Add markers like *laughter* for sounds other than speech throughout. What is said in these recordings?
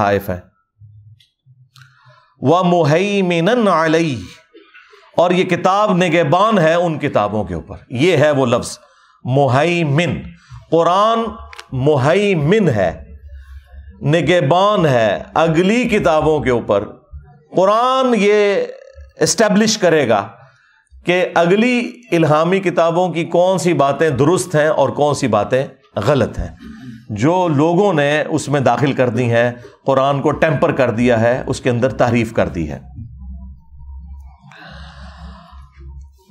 हाइफ है व मुहैमिन अलई और ये किताब निगेबान है उन किताबों के ऊपर ये है वो लफ्ज मुहैमिन कुरान मुहैमिन है निगेबान है अगली किताबों के ऊपर कुरान ये इस्टेब्लिश करेगा कि अगली इल्हामी किताबों की कौन सी बातें दुरुस्त हैं और कौन सी बातें गलत हैं जो लोगों ने उसमें दाखिल कर दी हैं कुरान को टेम्पर कर दिया है उसके अंदर तारीफ कर दी है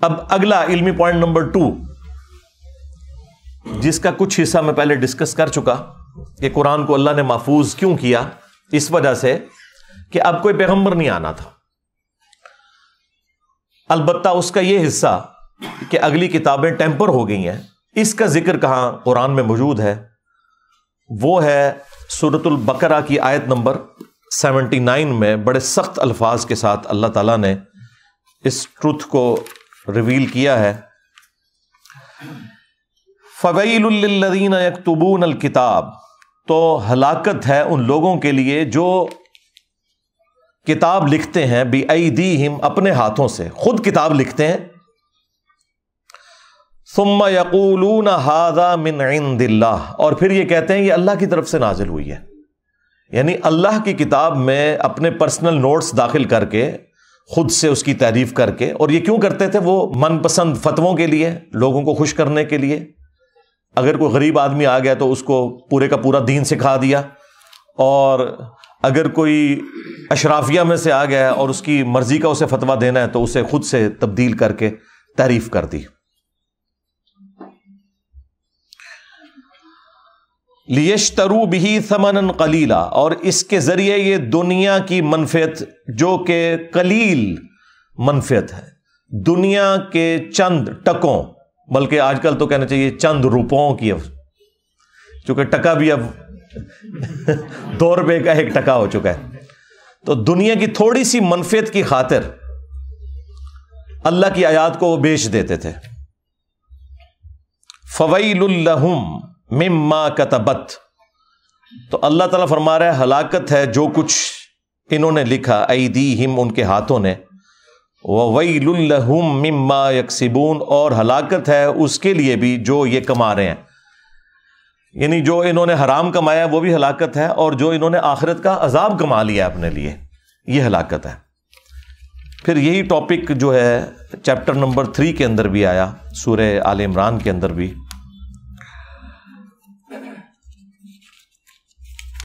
अब अगला इल्मी पॉइंट नंबर टू जिसका कुछ हिस्सा मैं पहले डिस्कस कर चुका कि कुरान को अल्लाह ने महफूज क्यों किया इस वजह से कि अब कोई पैगंबर नहीं आना था अलबत्ता उसका यह हिस्सा कि अगली किताबें टेम्पर हो गई हैं इसका जिक्र कहाँ कुरान में मौजूद है वो है सूरतुल बकरा की आयत नंबर सेवेंटी नाइन में बड़े सख्त अल्फाज के साथ अल्लाह ताला ने इस ट्रुथ को रिवील किया है फ़वैलदीन यकतबून अलकिताब तो हलाकत है उन लोगों के लिए जो किताब लिखते हैं बी आई दी हिम अपने हाथों से खुद किताब लिखते हैं सुम्मा यकूलून हाजा मिन इंदिल्ला और फिर ये कहते हैं ये अल्लाह की तरफ से नाजिल हुई है यानी अल्लाह की किताब में अपने पर्सनल नोट्स दाखिल करके खुद से उसकी तारीफ करके और ये क्यों करते थे वो मनपसंद फतवों के लिए लोगों को खुश करने के लिए अगर कोई गरीब आदमी आ गया तो उसको पूरे का पूरा दीन सिखा दिया और अगर कोई अशराफिया में से आ गया और उसकी मर्ज़ी का उसे फतवा देना है तो उसे खुद से तब्दील करके तारीफ कर दी लियशतरू बिही समन कलीला और इसके ज़रिए ये दुनिया की मनफियत जो कि कलील मनफियत है दुनिया के चंद टकों बल्कि आजकल तो कहना चाहिए चंद रूपों की अब चूंकि टका भी अब *laughs* दो रुपये का एक टका हो चुका है तो दुनिया की थोड़ी सी मनफियत की खातिर अल्लाह की आयात को वो बेच देते थे फवैलुल्लहुम मिम्मा कतबत तो अल्लाह ताला फरमा रहा है हलाकत है जो कुछ इन्होंने लिखा आई दी हिम उनके हाथों ने वईलहुम मिम्मा यकसिबून और हलाकत है उसके लिए भी जो ये कमा रहे हैं यानी जो इन्होंने हराम कमाया वो भी हलाकत है और जो इन्होंने आखिरत का अजाब कमा लिया अपने लिए ये हलाकत है फिर यही टॉपिक जो है चैप्टर नंबर थ्री के अंदर भी आया सूर्य आल इमरान के अंदर भी